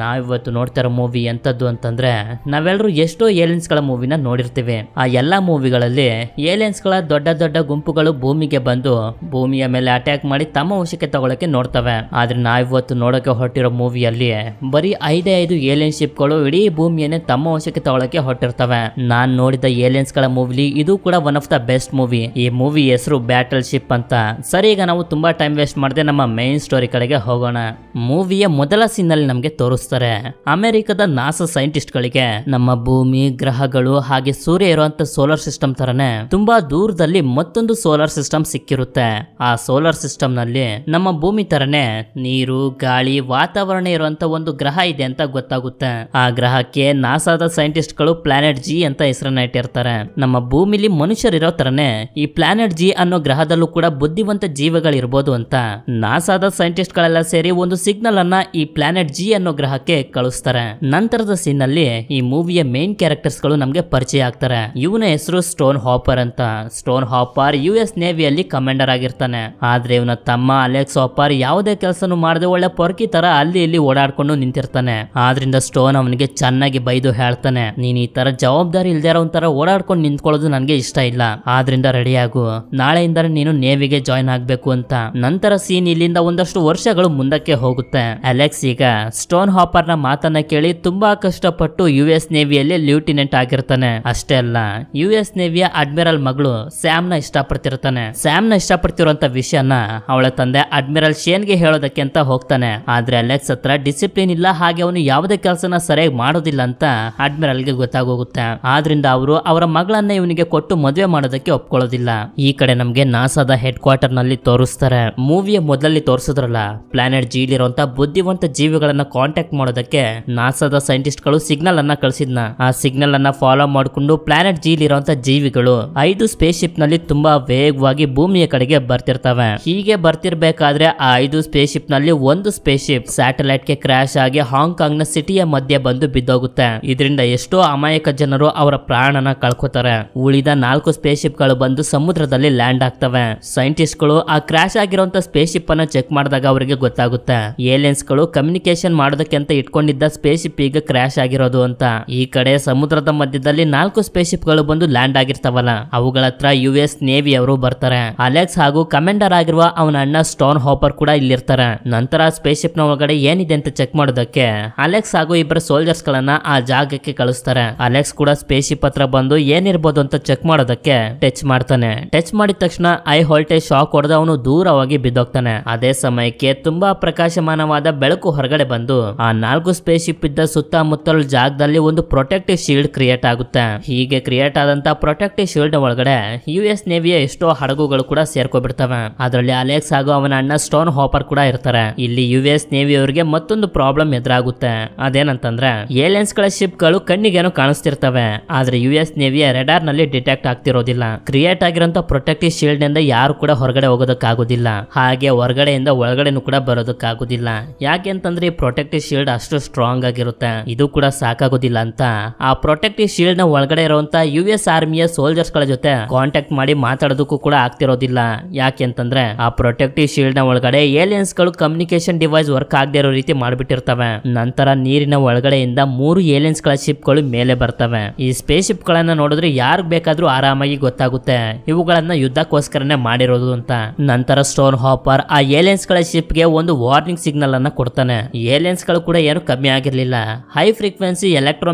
ನಾವಿವತ್ತು ನೋಡ್ತಿರೋ ಮೂವಿ ಎಂಥದ್ದು ಅಂತಂದ್ರೆ ನಾವೆಲ್ಲರೂ ಎಷ್ಟೋ ಏಲಿಯನ್ಸ್ಗಳ ಮೂವಿನ ನೋಡಿರ್ತೀವಿ ಆ ಎಲ್ಲ ಮೂವಿಗಳಲ್ಲಿ ಏಲಿಯನ್ಸ್ಗಳ ದೊಡ್ಡ ದೊಡ್ಡ ಗುಂಪುಗಳು ಭೂಮಿಗೆ ಬಂದು ಭೂಮಿಯ ಮೇಲೆ ಅಟ್ಯಾಕ್ ಮಾಡಿ ತಮ್ಮ ವಶಕ್ಕೆ ತಗೊಳಕ್ಕೆ ನೋಡ್ತವೆ ಆದ್ರೆ ನಾವಿವತ್ತು ನೋಡೋಕೆ ಹೊರಟಿರೋ ಮೂವಿಯಲ್ಲಿ ಬರೀ ಐದೇ ಐದು ಏಲಿಯನ್ ಶಿಪ್ಗಳು ಇಡೀ ಭೂಮಿಯನ್ನೇ ತಮ್ಮ ವಶಕ್ಕೆ ತಗೊಳಕ್ಕೆ ಹೊರಟಿರ್ತವೆ ನಾನ್ ನೋಡಿದ ಏಲಿಯನ್ಸ್ಗಳ ಮೂವಿಲಿ ಇದು ಕೂಡ one of the best movie ಈ ಮೂವಿ ಹೆಸರು ಬ್ಯಾಟಲ್ ಶಿಪ್ ಅಂತ ಸರಿ ಈಗ ನಾವು ತುಂಬಾ ಟೈಮ್ ವೇಸ್ಟ್ ಮಾಡದೆ ನಮ್ಮ ಮೇನ್ ಸ್ಟೋರಿ ಕಡೆಗೆ ಹೋಗೋಣ ಮೂವಿಯ ಮೊದಲ ಸೀನ್ ಅಲ್ಲಿ ನಮಗೆ ತೋರಿಸ್ತಾರೆ ತೋರಿಸ್ತಾರೆ ಅಮೆರಿಕದ ನಾಸಾ ಗಳಿಗೆ ನಮ್ಮ ಭೂಮಿ ಗ್ರಹಗಳು ಹಾಗೆ ಸೂರ್ಯ ಇರುವಂತ ಸೋಲಾರ್ ಸಿಸ್ಟಮ್ ತರನೇ ತುಂಬಾ ದೂರದಲ್ಲಿ ಮತ್ತೊಂದು ಸೋಲಾರ್ ಸಿಸ್ಟಮ್ ಸಿಕ್ಕಿರುತ್ತೆ ಆ ಸೋಲಾರ್ ಸಿಸ್ಟಮ್ ನಲ್ಲಿ ನಮ್ಮ ಭೂಮಿ ತರನೇ ನೀರು ಗಾಳಿ ವಾತಾವರಣ ಇರುವಂತ ಒಂದು ಗ್ರಹ ಇದೆ ಅಂತ ಗೊತ್ತಾಗುತ್ತೆ ಆ ಗ್ರಹಕ್ಕೆ ನಾಸಾದ ಸೈಂಟಿಸ್ಟ್ ಗಳು ಪ್ಲಾನೆಟ್ ಜಿ ಅಂತ ಹೆಸರನ್ನ ಇಟ್ಟಿರ್ತಾರೆ ನಮ್ಮ ಭೂಮಿಲಿ ಮನುಷ್ಯರಿರೋ ತರನೇ ಈ ಪ್ಲಾನೆಟ್ ಜಿ ಅನ್ನೋ ಗ್ರಹದಲ್ಲೂ ಕೂಡ ಬುದ್ಧಿವಂತ ಜೀವಗಳಿರ್ಬೋದು ಅಂತ ನಾಸಾದ ಸೈಂಟಿಸ್ಟ್ ಗಳೆಲ್ಲ ಸೇರಿ ಒಂದು ಸಿಗ್ನಲ್ ಅನ್ನ ಈ ಪ್ಲಾನೆಟ್ ಜಿ ಅನ್ನೋ ಗ್ರಹಕ್ಕೆ ಕಳಿಸ್ತಾರೆ ನಂತರದ ಸೀನ್ ಅಲ್ಲಿ ಈ ಮೂವಿಯ ಮೇನ್ ಕ್ಯಾರೆಕ್ಟರ್ಸ್ ಗಳು ನಮಗೆ ಪರಿಚಯ ಆಗ್ತಾರೆ ಇವನ ಹೆಸರು ಸ್ಟೋನ್ ಹಾಪರ್ ಅಂತ ಸ್ಟೋನ್ ಹಾಪರ್ ಯು ಎಸ್ ನೇವಿಯಲ್ಲಿ ಕಮಾಂಡರ್ ಆಗಿರ್ತಾನೆ ಆದ್ರೆ ಇವನ ತಮ್ಮ ಅಲೆಕ್ಸ್ ಹಾಪರ್ ಯಾವುದೇ ಕೆಲಸನೂ ಮಾಡದೆ ಒಳ್ಳೆ ಪೊರ್ಕಿ ತರ ಅಲ್ಲಿ ಇಲ್ಲಿ ಓಡಾಡ್ಕೊಂಡು ನಿಂತಿರ್ತಾನೆ ಆದ್ರಿಂದ ಸ್ಟೋನ್ ಅವನಿಗೆ ಚೆನ್ನಾಗಿ ಬೈದು ಹೇಳ್ತಾನೆ ನೀನ್ ಈ ತರ ಜವಾಬ್ದಾರಿ ಇಲ್ದೇ ಒಂಥರ ಓಡಾಡ್ಕೊಂಡು ನಿಂತ್ಕೊಳ್ಳೋದು ನನಗೆ ಇಷ್ಟ ಇಲ್ಲ ಆದ್ರಿಂದ ರೆಡಿ ಆಗು ನಾಳೆಯಿಂದ ನೀನು ನೇವಿಗೆ ಜಾಯ್ನ್ ಆಗ್ಬೇಕು ಅಂತ ನಂತರ ಸೀನ್ ಇಲ್ಲಿಂದ ಒಂದಷ್ಟು ವರ್ಷಗಳು ಮುಂದಕ್ಕೆ ಹೋಗುತ್ತೆ ಅಲೆಕ್ಸ್ ಈಗ ಸ್ಟೋನ್ ಹಾಪರ್ ಹಾಪರ್ನ ಮಾತನ್ನ ಕೇಳಿ ತುಂಬಾ ಕಷ್ಟಪಟ್ಟು ಯು ಎಸ್ ನೇವಿಯಲ್ಲಿ ಲ್ಯೂಟಿನೆಂಟ್ ಆಗಿರ್ತಾನೆ ಅಷ್ಟೇ ಅಲ್ಲ ಯು ಎಸ್ ನೇವಿಯ ಅಡ್ಮಿರಲ್ ಮಗಳು ಸ್ಯಾಮ್ ನ ಇಷ್ಟಪಡ್ತಿರ್ತಾನೆ ಸ್ಯಾಮ್ ನ ಇಷ್ಟಪಡ್ತಿರುವಂತ ವಿಷಯನ ಅವಳ ತಂದೆ ಅಡ್ಮಿರಲ್ ಶೇನ್ ಗೆ ಹೇಳೋದಕ್ಕೆ ಅಂತ ಹೋಗ್ತಾನೆ ಆದ್ರೆ ಅಲೆಕ್ಸ್ ಹತ್ರ ಡಿಸಿಪ್ಲಿನ್ ಇಲ್ಲ ಹಾಗೆ ಅವನು ಯಾವುದೇ ಕೆಲಸನ ಸರಿಯಾಗಿ ಮಾಡೋದಿಲ್ಲ ಅಂತ ಅಡ್ಮಿರಲ್ ಗೆ ಗೊತ್ತಾಗೋಗುತ್ತೆ ಆದ್ರಿಂದ ಅವರು ಅವರ ಮಗಳನ್ನ ಇವನಿಗೆ ಕೊಟ್ಟು ಮದುವೆ ಮಾಡೋದಕ್ಕೆ ಒಪ್ಕೊಳ್ಳೋದಿಲ್ಲ ಈ ಕಡೆ ನಮ್ಗೆ ನಾಸಾದ ಹೆಡ್ ಕ್ವಾರ್ಟರ್ ನಲ್ಲಿ ತೋರಿಸ್ತಾರೆ ಮೂವಿಯ ಮೊದಲಲ್ಲಿ ತೋರಿಸಿದ್ರಲ್ಲ ಪ್ಲಾನೆಟ್ ಜೀಲಿರುವಂತ ಬುದ್ಧಿವಂತ ಜೀವಿಗಳನ್ನ ಕಾಂಟ್ಯಾಕ್ಟ್ ಕಾಂಟ್ಯಾಕ್ಟ್ ಮಾಡೋದಕ್ಕೆ ನಾಸಾದ ಸೈಂಟಿಸ್ಟ್ ಗಳು ಸಿಗ್ನಲ್ ಅನ್ನ ಕಳಿಸಿದ್ನ ಆ ಸಿಗ್ನಲ್ ಅನ್ನ ಫಾಲೋ ಮಾಡಿಕೊಂಡು ಪ್ಲಾನೆಟ್ ಇರುವಂತ ಜೀವಿಗಳು ಐದು ಸ್ಪೇಸ್ ಶಿಪ್ ನಲ್ಲಿ ತುಂಬಾ ವೇಗವಾಗಿ ಭೂಮಿಯ ಕಡೆಗೆ ಬರ್ತಿರ್ತವೆ ಹೀಗೆ ಬರ್ತಿರ್ಬೇಕಾದ್ರೆ ಆ ಐದು ಸ್ಪೇಸ್ ಶಿಪ್ ನಲ್ಲಿ ಒಂದು ಸ್ಪೇಸ್ ಶಿಪ್ ಸ್ಯಾಟಲೈಟ್ ಗೆ ಕ್ರಾಶ್ ಆಗಿ ಹಾಂಗ್ಕಾಂಗ್ ನ ಸಿಟಿಯ ಮಧ್ಯೆ ಬಂದು ಬಿದ್ದೋಗುತ್ತೆ ಇದರಿಂದ ಎಷ್ಟೋ ಅಮಾಯಕ ಜನರು ಅವರ ಪ್ರಾಣನ ಕಳ್ಕೊತಾರೆ ಉಳಿದ ನಾಲ್ಕು ಸ್ಪೇಸ್ ಶಿಪ್ ಗಳು ಬಂದು ಸಮುದ್ರದಲ್ಲಿ ಲ್ಯಾಂಡ್ ಆಗ್ತವೆ ಸೈಂಟಿಸ್ಟ್ ಗಳು ಆ ಕ್ರಾಶ್ ಆಗಿರುವಂತ ಸ್ಪೇಸ್ ಶಿಪ್ ಅನ್ನ ಚೆಕ್ ಮಾಡಿದಾಗ ಅವರಿಗೆ ಗೊತ್ತಾಗುತ್ತೆ ಏಲಿಯನ್ಸ್ ಗಳು ಕಮ್ಯುನಿಕೇಶನ್ ಮಾಡೋದಕ್ಕೆ ಅಂತ ಇಟ್ಕೊಂಡಿದ್ದ ಸ್ಪೇಸ್ಶಿಪ್ ಈಗ ಕ್ರಾಶ್ ಆಗಿರೋದು ಅಂತ ಈ ಕಡೆ ಸಮುದ್ರದ ಮಧ್ಯದಲ್ಲಿ ನಾಲ್ಕು ಸ್ಪೇಸ್ ಗಳು ಬಂದು ಲ್ಯಾಂಡ್ ಆಗಿರ್ತಾವಲ್ಲ ಅವುಗಳ ಹತ್ರ ಯು ಎಸ್ ನೇವಿ ಅವರು ಬರ್ತಾರೆ ಅಲೆಕ್ಸ್ ಹಾಗೂ ಕಮಾಂಡರ್ ಆಗಿರುವ ಅವನ ಅಣ್ಣ ಸ್ಟೋನ್ ಹಾಪರ್ ಕೂಡ ಇಲ್ಲಿರ್ತಾರೆ ನಂತರ ಸ್ಪೇಸ್ ಶಿಪ್ ನ ಒಳಗಡೆ ಏನಿದೆ ಅಂತ ಚೆಕ್ ಮಾಡೋದಕ್ಕೆ ಅಲೆಕ್ಸ್ ಹಾಗೂ ಇಬ್ಬರ ಸೋಲ್ಜರ್ಸ್ ಗಳನ್ನ ಆ ಜಾಗಕ್ಕೆ ಕಳಿಸ್ತಾರೆ ಅಲೆಕ್ಸ್ ಕೂಡ ಸ್ಪೇಸ್ ಶಿಪ್ ಹತ್ರ ಬಂದು ಏನಿರ್ಬೋದು ಅಂತ ಚೆಕ್ ಮಾಡೋದಕ್ಕೆ ಟಚ್ ಮಾಡ್ತಾನೆ ಟಚ್ ಮಾಡಿದ ತಕ್ಷಣ ಐ ಹೋಲ್ಟೇಜ್ ಶಾಕ್ ಹೊಡೆದು ಅವನು ದೂರವಾಗಿ ಬಿದ್ದೋಗ್ತಾನೆ ಅದೇ ಸಮಯಕ್ಕೆ ತುಂಬಾ ಪ್ರಕಾಶಮಾನವಾದ ಬೆಳಕು ಹೊರಗಡೆ ಬಂದು ಆ ನಾಲ್ಕು ಸ್ಪೇಸ್ ಶಿಪ್ ಇದ್ದ ಸುತ್ತಮುತ್ತಲ ಜಾಗದಲ್ಲಿ ಒಂದು ಪ್ರೊಟೆಕ್ಟಿವ್ ಶೀಲ್ಡ್ ಕ್ರಿಯೇಟ್ ಆಗುತ್ತೆ ಹೀಗೆ ಕ್ರಿಯೇಟ್ ಆದಂತ ಪ್ರೊಟೆಕ್ಟಿವ್ ಶೀಲ್ಡ್ ಒಳಗಡೆ ಯು ಎಸ್ ನೇವಿಯ ಎಷ್ಟೋ ಹಡಗುಗಳು ಕೂಡ ಸೇರ್ಕೊಬಿಡ್ತವೆ ಅದರಲ್ಲಿ ಅಲೆಕ್ಸ್ ಹಾಗೂ ಅವನ ಅಣ್ಣ ಸ್ಟೋನ್ ಹಾಪರ್ ಕೂಡ ಇರ್ತಾರೆ ಇಲ್ಲಿ ಯು ಎಸ್ ಅವರಿಗೆ ಮತ್ತೊಂದು ಪ್ರಾಬ್ಲಮ್ ಎದುರಾಗುತ್ತೆ ಅದೇನಂತಂದ್ರೆ ಏಲಿಯನ್ಸ್ ಗಳ ಶಿಪ್ ಗಳು ಕಣ್ಣಿಗೇನು ಕಾಣಿಸ್ತಿರ್ತವೆ ಆದ್ರೆ ಯು ಎಸ್ ನೇವಿಯ ರೆಡಾರ್ ನಲ್ಲಿ ಡಿಟೆಕ್ಟ್ ಆಗ್ತಿರೋದಿಲ್ಲ ಕ್ರಿಯೇಟ್ ಆಗಿರೋ ಪ್ರೊಟೆಕ್ಟಿವ್ ಶೀಲ್ಡ್ ನಿಂದ ಯಾರು ಕೂಡ ಹೊರಗಡೆ ಹೋಗೋದಕ್ಕಾಗೋದಿಲ್ಲ ಹಾಗೆ ಹೊರಗಡೆಯಿಂದ ಒಳಗಡೆನು ಕೂಡ ಬರೋದಕ್ಕಾಗೋದಿಲ್ಲ ಯಾಕೆ ಈ ಪ್ರೊಟೆಕ್ಟಿವ್ ಶೀಲ್ಡ್ ಅಷ್ಟು ಸ್ಟ್ರಾಂಗ್ ಆಗಿರುತ್ತೆ ಇದು ಕೂಡ ಸಾಕಾಗೋದಿಲ್ಲ ಅಂತ ಆ ಪ್ರೊಟೆಕ್ಟಿವ್ ಶೀಲ್ಡ್ ನ ಒಳಗಡೆ ಇರುವಂತ ಯು ಎಸ್ ಆರ್ಮಿಯ ಸೋಲ್ಜರ್ಸ್ ಗಳ ಜೊತೆ ಕಾಂಟ್ಯಾಕ್ಟ್ ಮಾಡಿ ಮಾತಾಡೋದಕ್ಕೂ ಕೂಡ ಆಗ್ತಿರೋದಿಲ್ಲ ಯಾಕೆ ಅಂತಂದ್ರೆ ಆ ಪ್ರೊಟೆಕ್ಟಿವ್ ಶೀಲ್ಡ್ ನ ಒಳಗಡೆ ಏಲಿಯನ್ಸ್ ಗಳು ಕಮ್ಯುನಿಕೇಶನ್ ಡಿವೈಸ್ ವರ್ಕ್ ಆಗದೆ ಇರೋ ರೀತಿ ಮಾಡ್ಬಿಟ್ಟಿರ್ತವೆ ನಂತರ ನೀರಿನ ಒಳಗಡೆಯಿಂದ ಮೂರು ಏಲಿಯನ್ಸ್ ಗಳ ಶಿಪ್ ಗಳು ಮೇಲೆ ಬರ್ತವೆ ಈ ಸ್ಪೇಸ್ ಶಿಪ್ ಗಳನ್ನ ನೋಡಿದ್ರೆ ಯಾರು ಬೇಕಾದ್ರೂ ಆರಾಮಾಗಿ ಗೊತ್ತಾಗುತ್ತೆ ಇವುಗಳನ್ನ ಯುದ್ಧಕ್ಕೋಸ್ಕರನೇ ಮಾಡಿರೋದು ಅಂತ ನಂತರ ಸ್ಟೋನ್ ಹಾಪರ್ ಆ ಏಲಿಯನ್ಸ್ ಗಳ ಶಿಪ್ ಗೆ ಒಂದು ವಾರ್ನಿಂಗ್ ಸಿಗ್ನಲ್ ಅನ್ನ ಕೊಡ್ತಾನೆ ಏಲಿಯನ್ಸ್ ಗಳು ಕೂಡ ಏನು ಕಮ್ಮಿ ಆಗಿರಲಿಲ್ಲ ಹೈ ಫ್ರೀಕ್ವೆನ್ಸಿ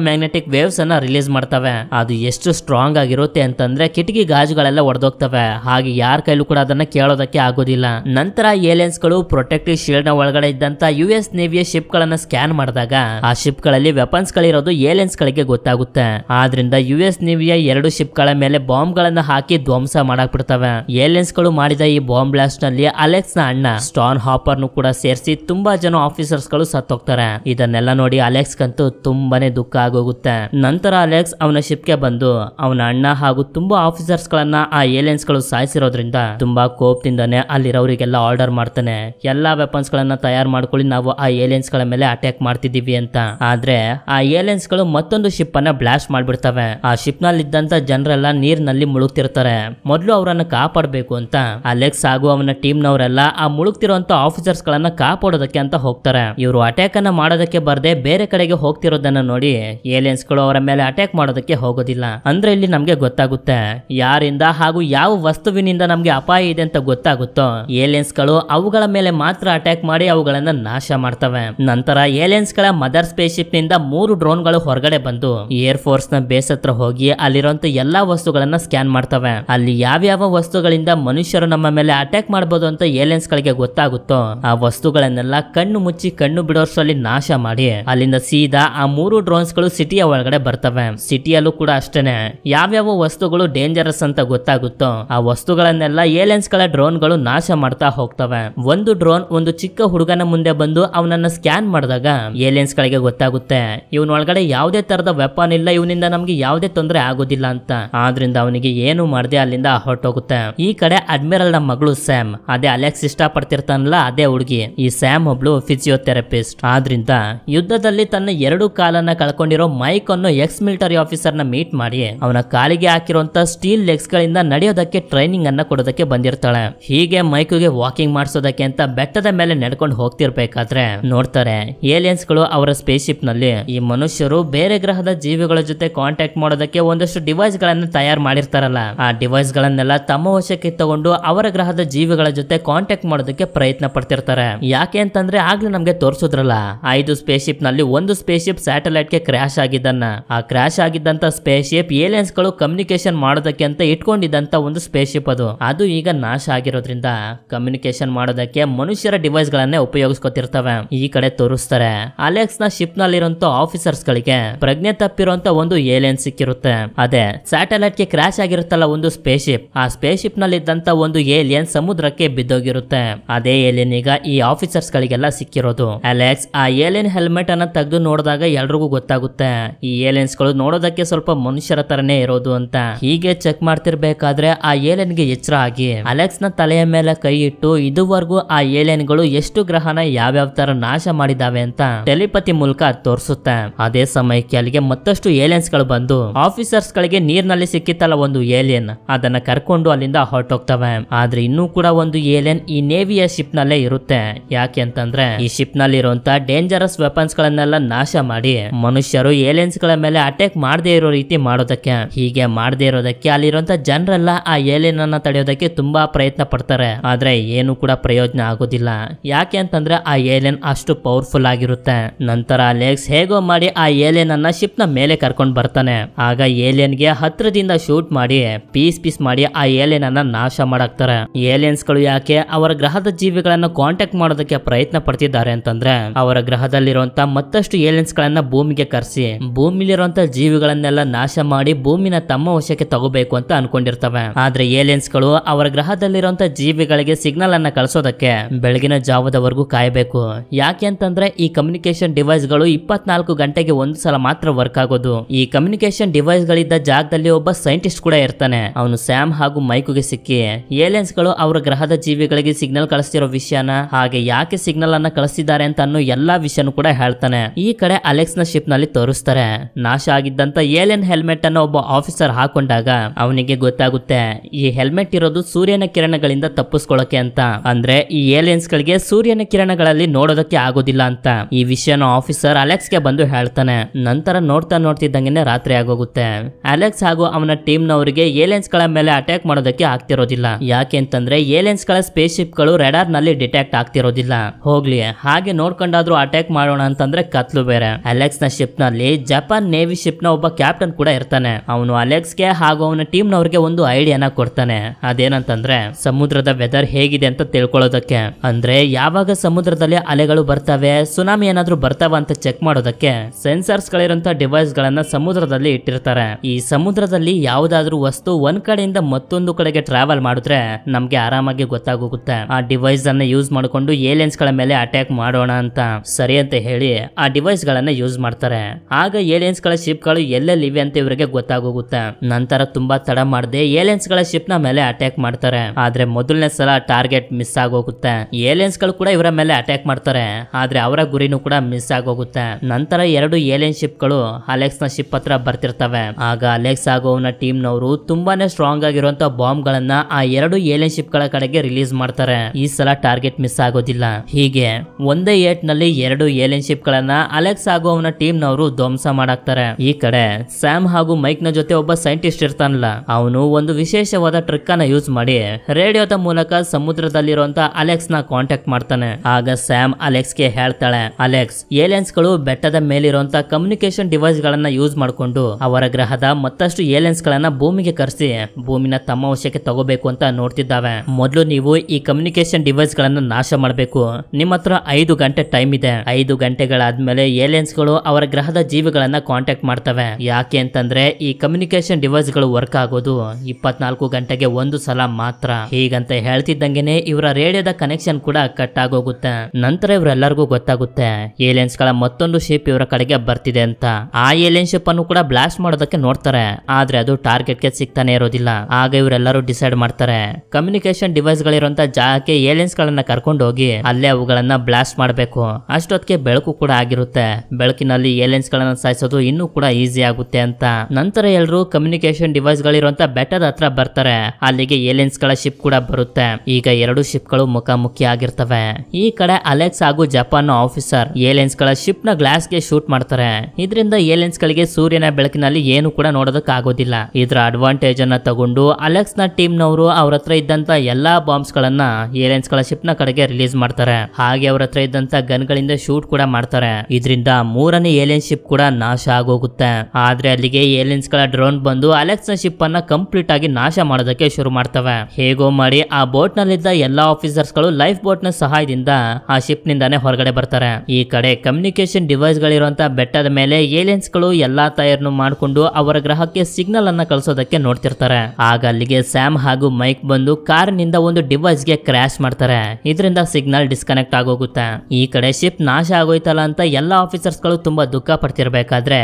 ಮ್ಯಾಗ್ನೆಟಿಕ್ ವೇವ್ಸ್ ಅನ್ನ ರಿಲೀಸ್ ಮಾಡ್ತವೆ ಅದು ಎಷ್ಟು ಸ್ಟ್ರಾಂಗ್ ಆಗಿರುತ್ತೆ ಅಂತಂದ್ರೆ ಕಿಟಕಿ ಗಾಜುಗಳೆಲ್ಲ ಒಡೆದೋಗ್ತವೆ ಹಾಗೆ ಯಾರ ಕೈಲೂ ಕೂಡ ಅದನ್ನ ಕೇಳೋದಕ್ಕೆ ಆಗೋದಿಲ್ಲ ನಂತರ ಏಲಿಯನ್ಸ್ ಗಳು ಪ್ರೊಟೆಕ್ಟಿವ್ ಶೀಲ್ಡ್ ನ ಒಳಗಡೆ ಇದ್ದಂತ ಯು ಎಸ್ ನೇವಿಯ ಶಿಪ್ ಗಳನ್ನ ಸ್ಕ್ಯಾನ್ ಮಾಡಿದಾಗ ಆ ಶಿಪ್ ಗಳಲ್ಲಿ ವೆಪನ್ಸ್ ಗಳಿರೋದು ಏಲಿಯನ್ಸ್ ಗಳಿಗೆ ಗೊತ್ತಾಗುತ್ತೆ ಆದ್ರಿಂದ ಯು ಎಸ್ ನೇವಿಯ ಎರಡು ಶಿಪ್ ಗಳ ಮೇಲೆ ಬಾಂಬ್ ಗಳನ್ನ ಹಾಕಿ ಧ್ವಂಸ ಮಾಡಕ್ ಬಿಡ್ತವೆ ಏಲಿಯನ್ಸ್ ಗಳು ಮಾಡಿದ ಈ ಬಾಂಬ್ ಬ್ಲಾಸ್ಟ್ ನಲ್ಲಿ ಅಲೆಕ್ಸ್ ನ ಅಣ್ಣ ಸ್ಟಾನ್ ಹಾಪರ್ ಕೂಡ ಸೇರಿಸಿ ತುಂಬಾ ಜನ ಆಫೀಸರ್ಸ್ ಗಳು ಸತ್ತೋಗ್ತಾರೆ ಹೋಗ್ತಾರೆ ಇದನ್ನೆಲ್ಲ ನೋಡಿ ಅಲೆಕ್ಸ್ ಕಂತೂ ತುಂಬಾನೇ ದುಃಖ ಆಗೋಗುತ್ತೆ ನಂತರ ಅಲೆಕ್ಸ್ ಅವನ ಗೆ ಬಂದು ಅವನ ಅಣ್ಣ ಹಾಗೂ ತುಂಬಾ ಆಫೀಸರ್ಸ್ ಗಳನ್ನ ಆ ಏಲಿಯನ್ಸ್ ಗಳು ಸಾಯಿಸಿರೋದ್ರಿಂದ ತುಂಬಾ ಕೋಪದಿಂದಾನೆ ಅಲ್ಲಿರೋರಿಗೆಲ್ಲ ಆರ್ಡರ್ ಮಾಡ್ತಾನೆ ಎಲ್ಲಾ ವೆಪನ್ಸ್ ಗಳನ್ನ ತಯಾರು ಮಾಡ್ಕೊಳ್ಳಿ ನಾವು ಆ ಏಲಿಯನ್ಸ್ ಗಳ ಮೇಲೆ ಅಟ್ಯಾಕ್ ಮಾಡ್ತಿದೀವಿ ಅಂತ ಆದ್ರೆ ಆ ಏಲಿಯನ್ಸ್ ಗಳು ಮತ್ತೊಂದು ಶಿಪ್ ಅನ್ನ ಬ್ಲಾಸ್ಟ್ ಮಾಡ್ಬಿಡ್ತವೆ ಆ ಶಿಪ್ ನಲ್ಲಿ ಇದ್ದಂತ ಜನರೆಲ್ಲ ನಲ್ಲಿ ಮುಳುಗ್ತಿರ್ತಾರೆ ಮೊದಲು ಅವರನ್ನ ಕಾಪಾಡಬೇಕು ಅಂತ ಅಲೆಕ್ಸ್ ಹಾಗೂ ಅವನ ಟೀಮ್ ನವರೆಲ್ಲ ಆ ಮುಳುಗ್ತಿರುವಂತ ಆಫೀಸರ್ಸ್ ಗಳನ್ನ ಕಾಪಾಡೋದಕ್ಕೆ ಅಂತ ಹೋಗ್ತಾರೆ ಇವರು ಅಟ್ಯಾಕ್ ಅಟ್ಯಾಕನ್ನು ಮಾಡೋದಕ್ಕೆ ಬರದೆ ಬೇರೆ ಕಡೆಗೆ ಹೋಗ್ತಿರೋದನ್ನ ನೋಡಿ ಏಲಿಯನ್ಸ್ಗಳು ಅವರ ಮೇಲೆ ಅಟ್ಯಾಕ್ ಮಾಡೋದಕ್ಕೆ ಹೋಗೋದಿಲ್ಲ ಅಂದ್ರೆ ಇಲ್ಲಿ ನಮಗೆ ಗೊತ್ತಾಗುತ್ತೆ ಯಾರಿಂದ ಹಾಗೂ ಯಾವ ವಸ್ತುವಿನಿಂದ ನಮಗೆ ಅಪಾಯ ಇದೆ ಅಂತ ಗೊತ್ತಾಗುತ್ತೋ ಏಲಿಯನ್ಸ್ಗಳು ಅವುಗಳ ಮೇಲೆ ಮಾತ್ರ ಅಟ್ಯಾಕ್ ಮಾಡಿ ಅವುಗಳನ್ನ ನಾಶ ಮಾಡ್ತವೆ ನಂತರ ಏಲಿಯನ್ಸ್ ಗಳ ಮದರ್ ಶಿಪ್ ನಿಂದ ಮೂರು ಡ್ರೋನ್ಗಳು ಹೊರಗಡೆ ಬಂದು ಏರ್ ಫೋರ್ಸ್ ನ ಬೇಸ್ ಹತ್ರ ಹೋಗಿ ಅಲ್ಲಿರುವಂತ ಎಲ್ಲಾ ವಸ್ತುಗಳನ್ನ ಸ್ಕ್ಯಾನ್ ಮಾಡ್ತವೆ ಅಲ್ಲಿ ಯಾವ್ಯಾವ ವಸ್ತುಗಳಿಂದ ಮನುಷ್ಯರು ನಮ್ಮ ಮೇಲೆ ಅಟ್ಯಾಕ್ ಮಾಡಬಹುದು ಅಂತ ಏಲಿಯನ್ಸ್ ಗಳಿಗೆ ಗೊತ್ತಾಗುತ್ತೋ ಆ ವಸ್ತುಗಳನ್ನೆಲ್ಲ ಕಣ್ಣು ಮುಚ್ಚಿ ಕಣ್ಣು ಬಿಡೋರ್ಸಲ್ಲಿ ಅಲ್ಲಿ ನಾಶ ಮಾಡಿ ಅಲ್ಲಿಂದ ಸೀದಾ ಆ ಮೂರು ಡ್ರೋನ್ಸ್ ಗಳು ಸಿಟಿಯ ಒಳಗಡೆ ಬರ್ತವೆ ಸಿಟಿಯಲ್ಲೂ ಕೂಡ ಅಷ್ಟೇನೆ ಯಾವ್ಯಾವ ವಸ್ತುಗಳು ಡೇಂಜರಸ್ ಅಂತ ಗೊತ್ತಾಗುತ್ತೋ ಆ ವಸ್ತುಗಳನ್ನೆಲ್ಲ ಏಲಿಯನ್ಸ್ ಗಳ ಡ್ರೋನ್ ಗಳು ನಾಶ ಮಾಡ್ತಾ ಹೋಗ್ತವೆ ಒಂದು ಡ್ರೋನ್ ಒಂದು ಚಿಕ್ಕ ಹುಡುಗನ ಮುಂದೆ ಬಂದು ಅವನನ್ನ ಸ್ಕ್ಯಾನ್ ಮಾಡಿದಾಗ ಏಲಿಯನ್ಸ್ ಗಳಿಗೆ ಗೊತ್ತಾಗುತ್ತೆ ಇವನ ಒಳಗಡೆ ಯಾವುದೇ ತರದ ವೆಪನ್ ಇಲ್ಲ ಇವನಿಂದ ನಮ್ಗೆ ಯಾವುದೇ ತೊಂದರೆ ಆಗೋದಿಲ್ಲ ಅಂತ ಆದ್ರಿಂದ ಅವನಿಗೆ ಏನು ಮಾಡದೆ ಅಲ್ಲಿಂದ ಹೊರಟೋಗುತ್ತೆ ಈ ಕಡೆ ಅಡ್ಮಿರಲ್ ನ ಮಗಳು ಸ್ಯಾಮ್ ಅದೇ ಅಲೆಕ್ಸ್ ಇಷ್ಟ ಪಡ್ತಿರ್ತಾನಲ್ಲ ಅದೇ ಹುಡುಗಿ ಈ ಸ್ಯಾಮ್ ಒಬ್ಳು ಫಿಸಿಯೋಥೆರಪಿಸ್ಟ್ ಆದ್ರಿಂದ ಯುದ್ಧದಲ್ಲಿ ತನ್ನ ಎರಡು ಕಾಲನ್ನ ಕಳ್ಕೊಂಡಿರೋ ಮೈಕ್ ಅನ್ನು ಎಕ್ಸ್ ಮಿಲಿಟರಿ ಆಫೀಸರ್ನ ಮೀಟ್ ಮಾಡಿ ಅವನ ಕಾಲಿಗೆ ಹಾಕಿರುವಂತ ಸ್ಟೀಲ್ ಲೆಗ್ಸ್ ಗಳಿಂದ ನಡೆಯೋದಕ್ಕೆ ಟ್ರೈನಿಂಗ್ ಅನ್ನ ಕೊಡೋದಕ್ಕೆ ಬಂದಿರ್ತಾಳೆ ಹೀಗೆ ಮೈಕ್ಗೆ ವಾಕಿಂಗ್ ಮಾಡಿಸೋದಕ್ಕೆ ಅಂತ ಬೆಟ್ಟದ ಮೇಲೆ ನಡ್ಕೊಂಡು ಹೋಗ್ತಿರ್ಬೇಕಾದ್ರೆ ನೋಡ್ತಾರೆ ಏಲಿಯನ್ಸ್ ಗಳು ಅವರ ಸ್ಪೇಸ್ ಶಿಪ್ ನಲ್ಲಿ ಈ ಮನುಷ್ಯರು ಬೇರೆ ಗ್ರಹದ ಜೀವಿಗಳ ಜೊತೆ ಕಾಂಟ್ಯಾಕ್ಟ್ ಮಾಡೋದಕ್ಕೆ ಒಂದಷ್ಟು ಡಿವೈಸ್ ಗಳನ್ನ ತಯಾರು ಮಾಡಿರ್ತಾರಲ್ಲ ಆ ಡಿವೈಸ್ ಗಳನ್ನೆಲ್ಲ ತಮ್ಮ ವಶಕ್ಕೆ ತಗೊಂಡು ಅವರ ಗ್ರಹದ ಜೀವಿಗಳ ಜೊತೆ ಕಾಂಟ್ಯಾಕ್ಟ್ ಮಾಡೋದಕ್ಕೆ ಪ್ರಯತ್ನ ಪಡ್ತಿರ್ತಾರೆ ಯಾಕೆ ಅಂತಂದ್ರೆ ಆಗ್ಲೇ ನಮ್ಗೆ ತೋರಿಸೋದ್ರಲ್ಲ ಐದು ಸ್ಪೇಸ್ ನಲ್ಲಿ ಒಂದು ಸ್ಪೇಸ್ ಶಿಪ್ ಸ್ಯಾಟಲೈಟ್ ಗೆ ಕ್ರಾಶ್ ಆಗಿದ್ದನ್ನ ಆ ಕ್ರಾಶ್ ಆಗಿದ್ದಂತ ಸ್ಪೇಸ್ ಶಿಪ್ ಏಲಿಯನ್ಸ್ ಗಳು ಕಮ್ಯುನಿಕೇಶನ್ ಮಾಡೋದಕ್ಕೆ ಅಂತ ಇಟ್ಕೊಂಡಿದ್ದಂತ ಒಂದು ಸ್ಪೇಸ್ ಶಿಪ್ ಅದು ಅದು ಈಗ ನಾಶ ಆಗಿರೋದ್ರಿಂದ ಕಮ್ಯುನಿಕೇಶನ್ ಮಾಡೋದಕ್ಕೆ ಮನುಷ್ಯರ ಡಿವೈಸ್ ಗಳನ್ನೇ ಉಪಯೋಗಿಸ್ಕೊತಿರ್ತವೆ ಈ ಕಡೆ ತೋರಿಸ್ತಾರೆ ಅಲೆಕ್ಸ್ ನ ಶಿಪ್ ನಲ್ಲಿರುವಂತ ಆಫೀಸರ್ಸ್ ಗಳಿಗೆ ಪ್ರಜ್ಞೆ ತಪ್ಪಿರುವಂತ ಒಂದು ಏಲಿಯನ್ ಸಿಕ್ಕಿರುತ್ತೆ ಅದೇ ಸ್ಯಾಟಲೈಟ್ ಗೆ ಕ್ರಾಶ್ ಆಗಿರುತ್ತಲ್ಲ ಒಂದು ಸ್ಪೇಸ್ ಶಿಪ್ ಆ ಸ್ಪೇಸ್ ಶಿಪ್ ನಲ್ಲಿ ಇದ್ದಂತ ಒಂದು ಏಲಿಯನ್ ಸಮುದ್ರಕ್ಕೆ ಬಿದ್ದೋಗಿರುತ್ತೆ ಅದೇ ಏಲಿಯನ್ ಈಗ ಈ ಆಫೀಸರ್ಸ್ ಗಳಿಗೆಲ್ಲ ಸಿಕ್ಕಿರೋದು ಅಲೆಕ್ಸ್ ಆ ಏಲಿಯನ್ ಹೆಲ್ಮೆಟ್ ಅನ್ನ ತೆಗೆದು ನೋಡಿದಾಗ ಎಲ್ರಿಗೂ ಗೊತ್ತಾಗುತ್ತೆ ಈ ಏಲಿಯನ್ಸ್ ಗಳು ನೋಡೋದಕ್ಕೆ ಸ್ವಲ್ಪ ಮನುಷ್ಯರ ತರನೇ ಇರೋದು ಅಂತ ಹೀಗೆ ಚೆಕ್ ಮಾಡ್ತಿರ್ಬೇಕಾದ್ರೆ ಆ ಗೆ ಎಚ್ಚರ ಆಗಿ ಅಲೆಕ್ಸ್ ನ ತಲೆಯ ಮೇಲೆ ಕೈ ಇಟ್ಟು ಇದುವರೆಗೂ ಆ ಏಲಿಯನ್ ಗಳು ಎಷ್ಟು ಗ್ರಹನ ಯಾವ್ಯಾವ ತರ ನಾಶ ಮಾಡಿದಾವೆ ಅಂತ ಟೆಲಿಪತಿ ಮೂಲಕ ತೋರಿಸುತ್ತೆ ಅದೇ ಸಮಯಕ್ಕೆ ಅಲ್ಲಿಗೆ ಮತ್ತಷ್ಟು ಏಲಿಯನ್ಸ್ ಗಳು ಬಂದು ಆಫೀಸರ್ಸ್ ಗಳಿಗೆ ನೀರ್ನಲ್ಲಿ ಸಿಕ್ಕಿತ್ತಲ್ಲ ಒಂದು ಏಲಿಯನ್ ಅದನ್ನ ಕರ್ಕೊಂಡು ಅಲ್ಲಿಂದ ಹೊರಟೋಗ್ತವೆ ಆದ್ರೆ ಇನ್ನೂ ಕೂಡ ಒಂದು ಏಲಿಯನ್ ಈ ನೇವಿಯ ಶಿಪ್ ನಲ್ಲೇ ಇರುತ್ತೆ ಯಾಕೆ ಅಂತಂದ್ರೆ ಈ ಶಿಪ್ ನಲ್ಲಿರುವಂತ ಡೇಂಜರಸ್ ವೆಪನ್ಸ್ ಗಳನ್ನೆಲ್ಲ ನಾಶ ಮಾಡಿ ಮನುಷ್ಯರು ಏಲಿಯನ್ಸ್ ಗಳ ಮೇಲೆ ಅಟ್ಯಾಕ್ ಮಾಡದೇ ಇರೋ ರೀತಿ ಮಾಡೋದಕ್ಕೆ ಹೀಗೆ ಮಾಡದೇ ಇರೋದಕ್ಕೆ ಅಲ್ಲಿರುವಂತ ಜನರೆಲ್ಲ ಆ ಏಲಿಯನ್ ಅನ್ನ ತಡೆಯೋದಕ್ಕೆ ತುಂಬಾ ಪ್ರಯತ್ನ ಪಡ್ತಾರೆ ಆದ್ರೆ ಏನು ಕೂಡ ಪ್ರಯೋಜನ ಆಗೋದಿಲ್ಲ ಯಾಕೆ ಅಂತಂದ್ರೆ ಆ ಏಲಿಯನ್ ಅಷ್ಟು ಪವರ್ಫುಲ್ ಆಗಿರುತ್ತೆ ನಂತರ ಲೆಗ್ಸ್ ಹೇಗೋ ಮಾಡಿ ಆ ಏಲಿಯನ್ ಅನ್ನ ಶಿಪ್ ನ ಮೇಲೆ ಕರ್ಕೊಂಡು ಬರ್ತಾನೆ ಆಗ ಏಲಿಯನ್ ಗೆ ಹತ್ರದಿಂದ ಶೂಟ್ ಮಾಡಿ ಪೀಸ್ ಪೀಸ್ ಮಾಡಿ ಆ ಏಲಿಯನ್ ಅನ್ನ ನಾಶ ಮಾಡಾಕ್ತಾರೆ ಏಲಿಯನ್ಸ್ ಗಳು ಯಾಕೆ ಅವರ ಗ್ರಹದ ಜೀವಿಗಳನ್ನ ಕಾಂಟ್ಯಾಕ್ಟ್ ಮಾಡೋದಕ್ಕೆ ಪ್ರಯತ್ನ ಪಡ್ತಿದ್ದಾರೆ ಅಂತಂದ್ರೆ ಅವರ ಅವರ ಗ್ರಹದಲ್ಲಿರುವಂತಹ ಮತ್ತಷ್ಟು ಏಲಿಯನ್ಸ್ ಗಳನ್ನ ಭೂಮಿಗೆ ಕರೆಸಿ ಭೂಮಿಲಿರುವಂತಹ ಜೀವಿಗಳನ್ನೆಲ್ಲ ನಾಶ ಮಾಡಿ ಭೂಮಿನ ತಮ್ಮ ವಶಕ್ಕೆ ತಗೋಬೇಕು ಅಂತ ಅನ್ಕೊಂಡಿರ್ತವೆ ಆದ್ರೆ ಏಲಿಯನ್ಸ್ ಗಳು ಅವರ ಗ್ರಹದಲ್ಲಿರುವಂತಹ ಜೀವಿಗಳಿಗೆ ಸಿಗ್ನಲ್ ಅನ್ನ ಕಳಿಸೋದಕ್ಕೆ ಬೆಳಗಿನ ಜಾವದವರೆಗೂ ಕಾಯಬೇಕು ಯಾಕೆ ಅಂತಂದ್ರೆ ಈ ಕಮ್ಯುನಿಕೇಶನ್ ಡಿವೈಸ್ ಗಳು ಇಪ್ಪತ್ನಾಲ್ಕು ಗಂಟೆಗೆ ಒಂದು ಸಲ ಮಾತ್ರ ವರ್ಕ್ ಆಗೋದು ಈ ಕಮ್ಯುನಿಕೇಶನ್ ಡಿವೈಸ್ ಗಳಿದ್ದ ಜಾಗದಲ್ಲಿ ಒಬ್ಬ ಸೈಂಟಿಸ್ಟ್ ಕೂಡ ಇರ್ತಾನೆ ಅವನು ಸ್ಯಾಮ್ ಹಾಗೂ ಮೈಕುಗೆ ಸಿಕ್ಕಿ ಏಲಿಯನ್ಸ್ ಗಳು ಅವರ ಗ್ರಹದ ಜೀವಿಗಳಿಗೆ ಸಿಗ್ನಲ್ ಕಳಿಸ್ತಿರೋ ವಿಷಯನ ಹಾಗೆ ಯಾಕೆ ಸಿಗ್ನಲ್ ಅನ್ನ ಕಳಿಸ್ತಿದ್ದಾರೆ ಅಂತ ಅನ್ನೋ ಎಲ್ಲಾ ವಿಷಯನು ಕೂಡ ಹೇಳ್ತಾನೆ ಈ ಕಡೆ ಅಲೆಕ್ಸ್ ನ ಶಿಪ್ ನಲ್ಲಿ ತೋರಿಸ್ತಾರೆ ನಾಶ ಆಗಿದ್ದಂತ ಏಲಿಯನ್ ಹೆಲ್ಮೆಟ್ ಅನ್ನು ಒಬ್ಬ ಆಫೀಸರ್ ಹಾಕೊಂಡಾಗ ಅವನಿಗೆ ಗೊತ್ತಾಗುತ್ತೆ ಈ ಹೆಲ್ಮೆಟ್ ಇರೋದು ಸೂರ್ಯನ ಕಿರಣಗಳಿಂದ ತಪ್ಪಿಸ್ಕೊಳಕೆ ಅಂತ ಅಂದ್ರೆ ಈ ಏಲಿಯನ್ಸ್ ಗಳಿಗೆ ಸೂರ್ಯನ ಕಿರಣಗಳಲ್ಲಿ ನೋಡೋದಕ್ಕೆ ಆಗೋದಿಲ್ಲ ಅಂತ ಈ ವಿಷಯನ ಆಫೀಸರ್ ಅಲೆಕ್ಸ್ ಗೆ ಬಂದು ಹೇಳ್ತಾನೆ ನಂತರ ನೋಡ್ತಾ ನೋಡ್ತಿದ್ದಂಗೆನೆ ರಾತ್ರಿ ಆಗೋಗುತ್ತೆ ಅಲೆಕ್ಸ್ ಹಾಗೂ ಅವನ ಟೀಮ್ ನವರಿಗೆ ಏಲಿಯನ್ಸ್ ಗಳ ಮೇಲೆ ಅಟ್ಯಾಕ್ ಮಾಡೋದಕ್ಕೆ ಆಗ್ತಿರೋದಿಲ್ಲ ಯಾಕೆ ಅಂತಂದ್ರೆ ಏಲಿಯನ್ಸ್ ಗಳ ಸ್ಪೇಸ್ ಶಿಪ್ ಗಳು ರೆಡಾರ್ ನಲ್ಲಿ ಡಿಟೆಕ್ಟ್ ಆಗ್ತಿರೋದಿಲ್ಲ ಹೋಗ್ಲಿ ಹಾಗೆ ನೋಡ್ಕೊಂಡಾದ ಅಟ್ಯಾಕ್ ಮಾಡೋಣ ಅಂತಂದ್ರೆ ಕತ್ಲು ಬೇರೆ ಅಲೆಕ್ಸ್ ನ ಶಿಪ್ ನಲ್ಲಿ ಜಪಾನ್ ನೇವಿ ಶಿಪ್ ನ ಒಬ್ಬ ಕ್ಯಾಪ್ಟನ್ ಕೂಡ ಇರ್ತಾನೆ ಅವನು ಅಲೆಕ್ಸ್ ಗೆ ಹಾಗೂ ಅವನ ಟೀಮ್ ನವರಿಗೆ ಒಂದು ಐಡಿಯಾನ ಕೊಡ್ತಾನೆ ಅದೇನಂತಂದ್ರೆ ಸಮುದ್ರದ ವೆದರ್ ಹೇಗಿದೆ ಅಂತ ತಿಳ್ಕೊಳ್ಳೋದಕ್ಕೆ ಅಂದ್ರೆ ಯಾವಾಗ ಸಮುದ್ರದಲ್ಲಿ ಅಲೆಗಳು ಬರ್ತವೆ ಸುನಾಮಿ ಏನಾದ್ರೂ ಬರ್ತಾವ ಅಂತ ಚೆಕ್ ಮಾಡೋದಕ್ಕೆ ಸೆನ್ಸರ್ಸ್ ಗಳಿರುವಂತಹ ಡಿವೈಸ್ ಗಳನ್ನ ಸಮುದ್ರದಲ್ಲಿ ಇಟ್ಟಿರ್ತಾರೆ ಈ ಸಮುದ್ರದಲ್ಲಿ ಯಾವುದಾದ್ರೂ ವಸ್ತು ಒಂದ್ ಕಡೆಯಿಂದ ಮತ್ತೊಂದು ಕಡೆಗೆ ಟ್ರಾವೆಲ್ ಮಾಡಿದ್ರೆ ನಮ್ಗೆ ಆರಾಮಾಗಿ ಗೊತ್ತಾಗೋಗುತ್ತೆ ಆ ಡಿವೈಸ್ ಅನ್ನ ಯೂಸ್ ಮಾಡಿಕೊಂಡು ಏಲಿಯನ್ಸ್ ಗಳ ಮೇಲೆ ಅಟ್ಯಾಕ್ ಮಾಡೋಣ ಅಂತ ಸರಿ ಅಂತ ಹೇಳಿ ಆ ಡಿವೈಸ್ ಗಳನ್ನ ಯೂಸ್ ಮಾಡ್ತಾರೆ ಆಗ ಏಲಿಯನ್ಸ್ ಗಳ ಶಿಪ್ ಗಳು ಎಲ್ಲೆಲ್ಲಿವೆ ಅಂತ ಇವರಿಗೆ ಗೊತ್ತಾಗೋಗುತ್ತೆ ನಂತರ ತುಂಬಾ ತಡ ಮಾಡದೆ ಏಲಿಯನ್ಸ್ ಗಳ ಶಿಪ್ ನ ಮೇಲೆ ಅಟ್ಯಾಕ್ ಮಾಡ್ತಾರೆ ಆದ್ರೆ ಮೊದಲನೇ ಸಲ ಟಾರ್ಗೆಟ್ ಮಿಸ್ ಆಗೋಗುತ್ತೆ ಏಲಿಯನ್ಸ್ ಗಳು ಕೂಡ ಇವರ ಮೇಲೆ ಅಟ್ಯಾಕ್ ಮಾಡ್ತಾರೆ ಆದ್ರೆ ಅವರ ಗುರಿನೂ ಕೂಡ ಮಿಸ್ ಆಗೋಗುತ್ತೆ ನಂತರ ಎರಡು ಏಲಿಯನ್ ಶಿಪ್ ಗಳು ಅಲೆಕ್ಸ್ ನ ಶಿಪ್ ಹತ್ರ ಬರ್ತಿರ್ತವೆ ಆಗ ಅಲೆಕ್ಸ್ ಆಗೋನ ಟೀಮ್ ನವರು ತುಂಬಾನೇ ಸ್ಟ್ರಾಂಗ್ ಆಗಿರುವಂತ ಬಾಂಬ್ ಗಳನ್ನ ಆ ಎರಡು ಏಲಿಯನ್ ಶಿಪ್ ಗಳ ಕಡೆಗೆ ರಿಲೀಸ್ ಮಾಡ್ತಾರೆ ಈ ಸಲ ಟಾರ್ಗೆಟ್ ಮಿಸ್ ಆಗೋದಿಲ್ಲ ಹೀಗೆ ಒಂದೇ ಏಟ್ ನಲ್ಲಿ ಎರಡು ಏಲಿಯನ್ ಶಿಪ್ ಗಳನ್ನ ಅಲೆಕ್ಸ್ ಹಾಗೂ ಅವನ ಟೀಮ್ ನವರು ಧ್ವಂಸ ಮಾಡಾಕ್ತಾರೆ ಈ ಕಡೆ ಸ್ಯಾಮ್ ಹಾಗೂ ಮೈಕ್ ನ ಜೊತೆ ಒಬ್ಬ ಸೈಂಟಿಸ್ಟ್ ಇರ್ತಾನಲ್ಲ ಅವನು ಒಂದು ವಿಶೇಷವಾದ ಟ್ರಿಕ್ ಅನ್ನ ಯೂಸ್ ಮಾಡಿ ರೇಡಿಯೋದ ಮೂಲಕ ಸಮುದ್ರದಲ್ಲಿರುವಂತ ಅಲೆಕ್ಸ್ ನ ಕಾಂಟ್ಯಾಕ್ಟ್ ಮಾಡ್ತಾನೆ ಆಗ ಸ್ಯಾಮ್ ಅಲೆಕ್ಸ್ ಗೆ ಹೇಳ್ತಾಳೆ ಅಲೆಕ್ಸ್ ಏಲಿಯನ್ಸ್ ಗಳು ಬೆಟ್ಟದ ಮೇಲಿರುವಂತ ಕಮ್ಯುನಿಕೇಶನ್ ಡಿವೈಸ್ ಗಳನ್ನ ಯೂಸ್ ಮಾಡಿಕೊಂಡು ಅವರ ಗ್ರಹದ ಮತ್ತಷ್ಟು ಏಲಿಯನ್ಸ್ ಗಳನ್ನ ಭೂಮಿಗೆ ಕರೆಸಿ ಭೂಮಿನ ತಮ್ಮ ವಶಕ್ಕೆ ತಗೋಬೇಕು ಅಂತ ನೋಡ್ತಿದ್ದಾವೆ ಮೊದಲು ನೀವು ಈ ಕಮ್ಯುನಿಕೇಶನ್ ಡಿವೈಸ್ ಗಳನ್ನ ನಾಶ ಮಾಡಬೇಕು ನಿಮ್ಮ ಹತ್ರ ಐದು ಗಂಟೆ ಟೈಮ್ ಆಗಿದೆ ಐದು ಗಂಟೆಗಳಾದ್ಮೇಲೆ ಏಲಿಯನ್ಸ್ ಗಳು ಅವರ ಗ್ರಹದ ಜೀವಿಗಳನ್ನ ಕಾಂಟ್ಯಾಕ್ಟ್ ಮಾಡ್ತವೆ ಯಾಕೆ ಅಂತಂದ್ರೆ ಈ ಕಮ್ಯುನಿಕೇಶನ್ ಡಿವೈಸ್ ಗಳು ವರ್ಕ್ ಆಗೋದು ಇಪ್ಪತ್ನಾಲ್ಕು ಗಂಟೆಗೆ ಒಂದು ಸಲ ಮಾತ್ರ ಹೀಗಂತ ಹೇಳ್ತಿದ್ದಂಗೆನೆ ಇವರ ರೇಡಿಯೋದ ಕನೆಕ್ಷನ್ ಕೂಡ ಕಟ್ ಆಗೋಗುತ್ತೆ ನಂತರ ಇವರೆಲ್ಲರಿಗೂ ಗೊತ್ತಾಗುತ್ತೆ ಏಲಿಯನ್ಸ್ ಗಳ ಮತ್ತೊಂದು ಶೇಪ್ ಇವರ ಕಡೆಗೆ ಬರ್ತಿದೆ ಅಂತ ಆ ಏಲಿಯನ್ ಶಿಪ್ ಅನ್ನು ಕೂಡ ಬ್ಲಾಸ್ಟ್ ಮಾಡೋದಕ್ಕೆ ನೋಡ್ತಾರೆ ಆದ್ರೆ ಅದು ಟಾರ್ಗೆಟ್ ಗೆ ಸಿಗ್ತಾನೆ ಇರೋದಿಲ್ಲ ಆಗ ಇವರೆಲ್ಲರೂ ಡಿಸೈಡ್ ಮಾಡ್ತಾರೆ ಕಮ್ಯುನಿಕೇಶನ್ ಡಿವೈಸ್ ಗಳಿರುವಂತ ಜಾಗಕ್ಕೆ ಏಲಿಯನ್ಸ್ ಗಳನ್ನ ಕರ್ಕೊಂಡು ಹೋಗಿ ಅಲ್ಲೇ ಅವುಗಳನ್ನ ಬ್ಲಾಸ್ಟ್ ಮಾಡಬೇಕು ಅಷ್ಟೊತ್ತಿಗೆ ಬೆಳಕು ಕೂಡ ಆಗಿರುತ್ತೆ ಬೆಳಕಿನಲ್ಲಿ ಗಳನ್ನ ಸಾಯಿಸೋದು ಇನ್ನೂ ಕೂಡ ಈಸಿ ಆಗುತ್ತೆ ಅಂತ ನಂತರ ಎಲ್ಲರೂ ಕಮ್ಯುನಿಕೇಶನ್ ಡಿವೈಸ್ ಗಳಿರುವಂತ ಬೆಟ್ಟದ ಹತ್ರ ಬರ್ತಾರೆ ಅಲ್ಲಿಗೆ ಏಲಿಯನ್ಸ್ ಗಳ ಶಿಪ್ ಕೂಡ ಬರುತ್ತೆ ಈಗ ಎರಡು ಶಿಪ್ ಗಳು ಮುಖಾಮುಖಿ ಆಗಿರ್ತವೆ ಈ ಕಡೆ ಅಲೆಕ್ಸ್ ಹಾಗೂ ಜಪಾನ್ ಆಫೀಸರ್ ಏಲಿಯನ್ಸ್ ಗಳ ಶಿಪ್ ನ ಗ್ಲಾಸ್ ಗೆ ಶೂಟ್ ಮಾಡ್ತಾರೆ ಇದರಿಂದ ಏಲಿಯನ್ಸ್ ಗಳಿಗೆ ಸೂರ್ಯನ ಬೆಳಕಿನಲ್ಲಿ ಏನು ಕೂಡ ನೋಡೋದಕ್ಕೆ ಆಗೋದಿಲ್ಲ ಇದರ ಅಡ್ವಾಂಟೇಜ್ ಅನ್ನ ತಗೊಂಡು ಅಲೆಕ್ಸ್ ನ ಟೀಮ್ ನವರು ಅವ್ರ ಹತ್ರ ಇದ್ದಂತ ಎಲ್ಲಾ ಬಾಂಬ್ಸ್ ಗಳನ್ನ ಏಲಿಯನ್ಸ್ ಗಳ ಶಿಪ್ ನ ಕಡೆಗೆ ರಿಲೀಸ್ ಮಾಡ್ತಾರೆ ಹಾಗೆ ಅವ್ರ ಹತ್ರ ಇದ್ದಂತ ಗನ್ ಗಳಿಂದ ಶೂಟ್ ಕೂಡ ಮಾಡ್ತಾರೆ ಇದರಿಂದ ಮೂರನೇ ಏಲಿಯನ್ ಶಿಪ್ ಕೂಡ ನಾಶ ಆಗೋಗುತ್ತೆ ಆದ್ರೆ ಅಲ್ಲಿಗೆ ಏಲಿಯನ್ಸ್ ಗಳ ಡ್ರೋನ್ ಬಂದು ಅಲೆಕ್ಸ್ ನ ಶಿಪ್ ಅನ್ನ ಕಂಪ್ಲೀಟ್ ಆಗಿ ನಾಶ ಮಾಡೋದಕ್ಕೆ ಶುರು ಮಾಡ್ತವೆ ಹೇಗೋ ಮಾಡಿ ಆ ಬೋಟ್ ನಲ್ಲಿದ್ದ ಎಲ್ಲಾ ಆಫೀಸರ್ಸ್ ಗಳು ಲೈಫ್ ಬೋಟ್ ನ ಸಹಾಯದಿಂದ ಆ ಶಿಪ್ ನಿಂದಾನೆ ಹೊರಗಡೆ ಬರ್ತಾರೆ ಈ ಕಡೆ ಕಮ್ಯುನಿಕೇಶನ್ ಡಿವೈಸ್ ಗಳಿರುವಂತಹ ಬೆಟ್ಟದ ಮೇಲೆ ಏಲಿಯನ್ಸ್ ಗಳು ಎಲ್ಲಾ ತಯಾರನ್ನು ಮಾಡಿಕೊಂಡು ಅವರ ಗ್ರಹಕ್ಕೆ ಸಿಗ್ನಲ್ ಅನ್ನ ಕಳಿಸೋದಕ್ಕೆ ನೋಡ್ತಿರ್ತಾರೆ ಆಗ ಅಲ್ಲಿಗೆ ಸ್ಯಾಮ್ ಹಾಗೂ ಮೈಕ್ ಬಂದು ಕಾರ್ ನಿಂದ ಒಂದು ಡಿವೈಸ್ ಗೆ ಕ್ರಾಶ್ ಮಾಡ್ತಾರೆ ಇದರಿಂದ ಸಿಗ್ನಲ್ ಡಿಸ್ಕನೆಕ್ಟ್ ಆಗೋಗುತ್ತೆ ಈ ಕಡೆ ಶಿಪ್ ಶಿಪ್ ನಾಶ ಆಗೋಯ್ತಲ್ಲ ಅಂತ ಆಫೀಸರ್ಸ್ ಆಫೀಸರ್ಸ್ಗಳು ತುಂಬಾ ದುಃಖ ಪಡ್ತಿರ್ಬೇಕಾದ್ರೆ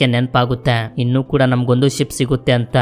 ಗೆ ನೆನಪಾಗುತ್ತೆ ಇನ್ನು ಕೂಡ ನಮ್ಗೊಂದು ಶಿಪ್ ಸಿಗುತ್ತೆ ಅಂತ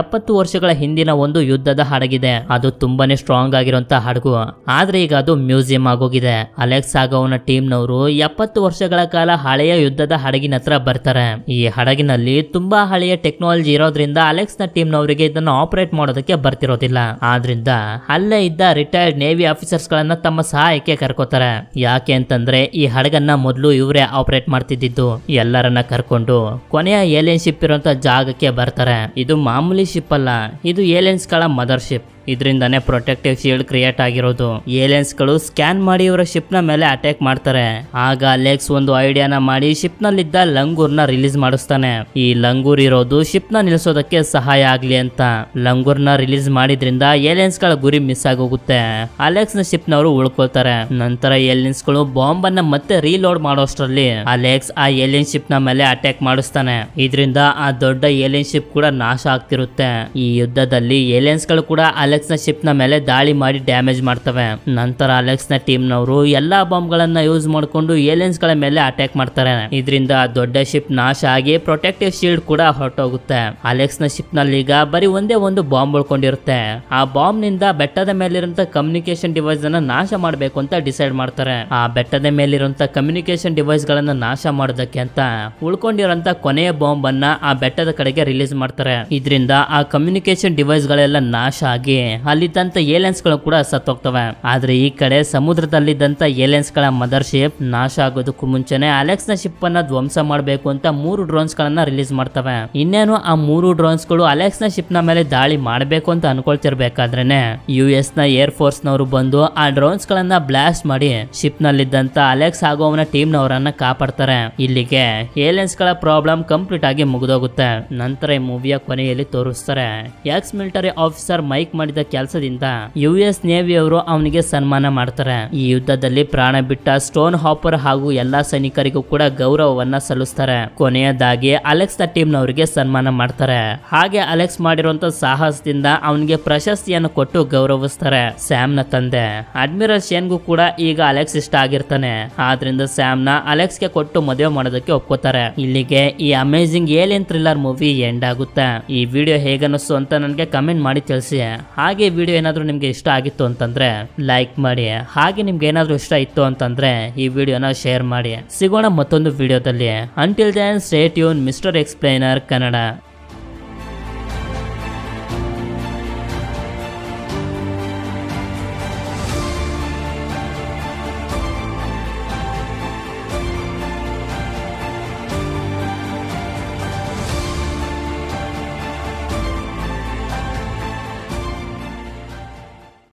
ಎಪ್ಪತ್ತು ವರ್ಷಗಳ ಹಿಂದಿನ ಒಂದು ಯುದ್ಧದ ಹಡಗಿದೆ ಅದು ತುಂಬಾನೇ ಸ್ಟ್ರಾಂಗ್ ಆಗಿರುವಂತ ಹಡಗು ಆದ್ರೆ ಈಗ ಅದು ಮ್ಯೂಸಿಯಂ ಆಗೋಗಿದೆ ಅಲೆಕ್ಸ್ ಆಗೋನ ಟೀಮ್ ನವರು ಎಪ್ಪತ್ತು ವರ್ಷಗಳ ಕಾಲ ಹಳೆಯ ಯುದ್ಧದ ಹಡಗಿನ ಹತ್ರ ಬರ್ತಾರೆ ಈ ಹಡಗಿನಲ್ಲಿ ತುಂಬಾ ಹಳೆಯ ಟೆಕ್ನಾಲಜಿ ಇರೋದ್ರಿಂದ ಅಲೆಕ್ಸ್ ನ ಟೀಮ್ ನವರಿಗೆ ಇದನ್ನ ಆಪರೇಟ್ ಮಾಡೋದಕ್ಕೆ ಬರ್ತಿರೋದಿಲ್ಲ ಆದ್ರಿಂದ ಅಲ್ಲೇ ಇದ್ದ ರಿಟೈರ್ಡ್ ನೇವಿ ಆಫೀಸರ್ಸ್ ಗಳನ್ನ ತಮ್ಮ ಸಹಾಯಕ್ಕೆ ಕರ್ಕೋತಾರೆ ಯಾಕೆ ಅಂತ ಅಂತಂದ್ರೆ ಈ ಹಡಗನ್ನ ಮೊದಲು ಇವರೇ ಆಪರೇಟ್ ಮಾಡ್ತಿದ್ದಿದ್ದು ಎಲ್ಲರನ್ನ ಕರ್ಕೊಂಡು ಕೊನೆಯ ಏಲಿಯನ್ ಶಿಪ್ ಇರುವಂತ ಜಾಗಕ್ಕೆ ಬರ್ತಾರೆ ಇದು ಮಾಮೂಲಿ ಶಿಪ್ ಅಲ್ಲ ಇದು ಏಲಿಯನ್ಸ್ ಗಳ ಮದರ್ ಶಿಪ್ ಇದರಿಂದಾನೇ ಪ್ರೊಟೆಕ್ಟಿವ್ ಶೀಲ್ಡ್ ಕ್ರಿಯೇಟ್ ಆಗಿರೋದು ಏಲಿಯನ್ಸ್ ಗಳು ಸ್ಕ್ಯಾನ್ ಮಾಡಿ ಇವರ ಶಿಪ್ ನ ಮೇಲೆ ಅಟ್ಯಾಕ್ ಮಾಡ್ತಾರೆ ಆಗ ಅಲೆಕ್ಸ್ ಒಂದು ಐಡಿಯಾನ ಮಾಡಿ ಶಿಪ್ ನಲ್ಲಿದ್ದ ಲಂಗೂರ್ನ ರಿಲೀಸ್ ಮಾಡಿಸ್ತಾನೆ ಈ ಲಂಗೂರ್ ಇರೋದು ಶಿಪ್ ನ ನಿಲ್ಲಿಸೋದಕ್ಕೆ ಸಹಾಯ ಆಗ್ಲಿ ಅಂತ ಲಂಗೂರ್ ನ ರಿಲೀಸ್ ಮಾಡಿದ್ರಿಂದ ಏಲಿಯನ್ಸ್ ಗಳ ಗುರಿ ಮಿಸ್ ಆಗೋಗುತ್ತೆ ಅಲೆಕ್ಸ್ ನ ಶಿಪ್ ನವರು ಉಳ್ಕೊಳ್ತಾರೆ ನಂತರ ಏಲಿಯನ್ಸ್ ಗಳು ಬಾಂಬ್ ಅನ್ನ ಮತ್ತೆ ರೀಲೋಡ್ ಮಾಡೋಷ್ಟರಲ್ಲಿ ಅಲೆಕ್ಸ್ ಆ ಏಲಿಯನ್ ಶಿಪ್ ನ ಮೇಲೆ ಅಟ್ಯಾಕ್ ಮಾಡಿಸ್ತಾನೆ ಇದರಿಂದ ಆ ದೊಡ್ಡ ಏಲಿಯನ್ ಶಿಪ್ ಕೂಡ ನಾಶ ಆಗ್ತಿರುತ್ತೆ ಈ ಯುದ್ಧದಲ್ಲಿ ಏಲಿಯನ್ಸ್ ಗಳು ಕೂಡ ಅಲೆಕ್ಸ್ ನ ಶಿಪ್ ನ ಮೇಲೆ ದಾಳಿ ಮಾಡಿ ಡ್ಯಾಮೇಜ್ ಮಾಡ್ತವೆ ನಂತರ ಅಲೆಕ್ಸ್ ನ ಟೀಮ್ ನವರು ಎಲ್ಲಾ ಬಾಂಬ್ ಗಳನ್ನ ಯೂಸ್ ಮಾಡಿಕೊಂಡು ಏಲಿಯನ್ಸ್ ಗಳ ಮೇಲೆ ಅಟ್ಯಾಕ್ ಮಾಡ್ತಾರೆ ಇದರಿಂದ ದೊಡ್ಡ ಶಿಪ್ ನಾಶ ಆಗಿ ಪ್ರೊಟೆಕ್ಟಿವ್ ಶೀಲ್ಡ್ ಕೂಡ ಹೊರಟೋಗುತ್ತೆ ಅಲೆಕ್ಸ್ ನ ಶಿಪ್ ನಲ್ಲಿ ಈಗ ಬರೀ ಒಂದೇ ಒಂದು ಬಾಂಬ್ ಉಳ್ಕೊಂಡಿರುತ್ತೆ ಆ ಬಾಂಬ್ ನಿಂದ ಬೆಟ್ಟದ ಮೇಲಿರುವಂತಹ ಕಮ್ಯುನಿಕೇಶನ್ ಡಿವೈಸ್ ಅನ್ನ ನಾಶ ಮಾಡಬೇಕು ಅಂತ ಡಿಸೈಡ್ ಮಾಡ್ತಾರೆ ಆ ಬೆಟ್ಟದ ಮೇಲಿರುವಂತಹ ಕಮ್ಯುನಿಕೇಶನ್ ಡಿವೈಸ್ ಗಳನ್ನ ನಾಶ ಮಾಡೋದಕ್ಕೆ ಅಂತ ಉಳ್ಕೊಂಡಿರೋಂತ ಕೊನೆಯ ಬಾಂಬ್ ಅನ್ನ ಆ ಬೆಟ್ಟದ ಕಡೆಗೆ ರಿಲೀಸ್ ಮಾಡ್ತಾರೆ ಇದರಿಂದ ಆ ಕಮ್ಯುನಿಕೇಶನ್ ಡಿವೈಸ್ ಗಳೆಲ್ಲ ನಾಶ ಆಗಿ ಅಲ್ಲಿದ್ದಂಥ ಗಳು ಕೂಡ ಸತ್ತೋಗ್ತವೆ ಆದ್ರೆ ಈ ಕಡೆ ಸಮುದ್ರದಲ್ಲಿದ್ದಂಥ ಗಳ ಮದರ್ ಶಿಪ್ ನಾಶ ಆಗೋದಕ್ಕೂ ಮುಂಚೆನೆ ಅಲೆಕ್ಸ್ ನ ಶಿಪ್ ಅನ್ನ ಧ್ವಂಸ ಮಾಡಬೇಕು ಅಂತ ಮೂರು ಡ್ರೋನ್ಸ್ ಗಳನ್ನ ರಿಲೀಸ್ ಮಾಡ್ತವೆ ಇನ್ನೇನು ಆ ಮೂರು ಡ್ರೋನ್ಸ್ ಗಳು ಅಲೆಕ್ಸ್ ನ ಶಿಪ್ ನ ಮೇಲೆ ದಾಳಿ ಮಾಡಬೇಕು ಅಂತ ಅನ್ಕೊಳ್ತಿರ್ಬೇಕಾದ್ರೇನೆ ಯು ಎಸ್ ನ ಏರ್ ಫೋರ್ಸ್ ನವರು ಬಂದು ಆ ಡ್ರೋನ್ಸ್ ಗಳನ್ನ ಬ್ಲಾಸ್ಟ್ ಮಾಡಿ ಶಿಪ್ ನಲ್ಲಿದ್ದಂತ ಅಲೆಕ್ಸ್ ಹಾಗೂ ಅವನ ಟೀಮ್ ನವರನ್ನ ಕಾಪಾಡ್ತಾರೆ ಇಲ್ಲಿಗೆ ಏಲಿಯನ್ಸ್ ಗಳ ಪ್ರಾಬ್ಲಮ್ ಕಂಪ್ಲೀಟ್ ಆಗಿ ಮುಗಿದೋಗುತ್ತೆ ನಂತರ ಈ ಮೂವಿಯ ಕೊನೆಯಲ್ಲಿ ತೋರಿಸ್ತಾರೆ ಎಕ್ಸ್ ಮಿಲಿಟರಿ ಆಫೀಸರ್ ಮೈಕ್ ಮಾಡಿದ ಮಾಡಿದ ಕೆಲಸದಿಂದ ಯು ಎಸ್ ನೇವಿಯವರು ಅವನಿಗೆ ಸನ್ಮಾನ ಮಾಡ್ತಾರೆ ಈ ಯುದ್ಧದಲ್ಲಿ ಪ್ರಾಣ ಬಿಟ್ಟ ಸ್ಟೋನ್ ಹಾಪರ್ ಹಾಗೂ ಎಲ್ಲಾ ಸೈನಿಕರಿಗೂ ಕೂಡ ಗೌರವವನ್ನ ಸಲ್ಲಿಸ್ತಾರೆ ಕೊನೆಯದಾಗಿ ಅಲೆಕ್ಸ್ ಟೀಮ್ ನವರಿಗೆ ಸನ್ಮಾನ ಮಾಡ್ತಾರೆ ಹಾಗೆ ಅಲೆಕ್ಸ್ ಮಾಡಿರುವಂತ ಸಾಹಸದಿಂದ ಅವನಿಗೆ ಪ್ರಶಸ್ತಿಯನ್ನು ಕೊಟ್ಟು ಗೌರವಿಸ್ತಾರೆ ಸ್ಯಾಮ್ ನ ತಂದೆ ಅಡ್ಮಿರಲ್ ಶೇನ್ಗೂ ಕೂಡ ಈಗ ಅಲೆಕ್ಸ್ ಇಷ್ಟ ಆಗಿರ್ತಾನೆ ಆದ್ರಿಂದ ಸ್ಯಾಮ್ ನ ಅಲೆಕ್ಸ್ ಗೆ ಕೊಟ್ಟು ಮದುವೆ ಮಾಡೋದಕ್ಕೆ ಒಪ್ಕೋತಾರೆ ಇಲ್ಲಿಗೆ ಈ amazing alien thriller movie end ಆಗುತ್ತೆ ಈ ವಿಡಿಯೋ ಹೇಗನ್ನಿಸ್ತು ಅಂತ ನನಗೆ ಕಮೆಂಟ್ ಮಾಡಿ ತಿಳಿಸಿ ಹಾಗೆ ವಿಡಿಯೋ ಏನಾದರೂ ನಿಮಗೆ ಇಷ್ಟ ಆಗಿತ್ತು ಅಂತಂದರೆ ಲೈಕ್ ಮಾಡಿ ಹಾಗೆ ನಿಮ್ಗೆ ಏನಾದರೂ ಇಷ್ಟ ಇತ್ತು ಅಂತಂದರೆ ಈ ವಿಡಿಯೋನ ಶೇರ್ ಮಾಡಿ ಸಿಗೋಣ ಮತ್ತೊಂದು ವಿಡಿಯೋದಲ್ಲಿ ಅಂಟಿಲ್ ದೆನ್ ಸ್ಟೇಟ್ ಯೂನ್ ಮಿಸ್ಟರ್ ಎಕ್ಸ್ಪ್ಲೈನರ್ ಕನ್ನಡ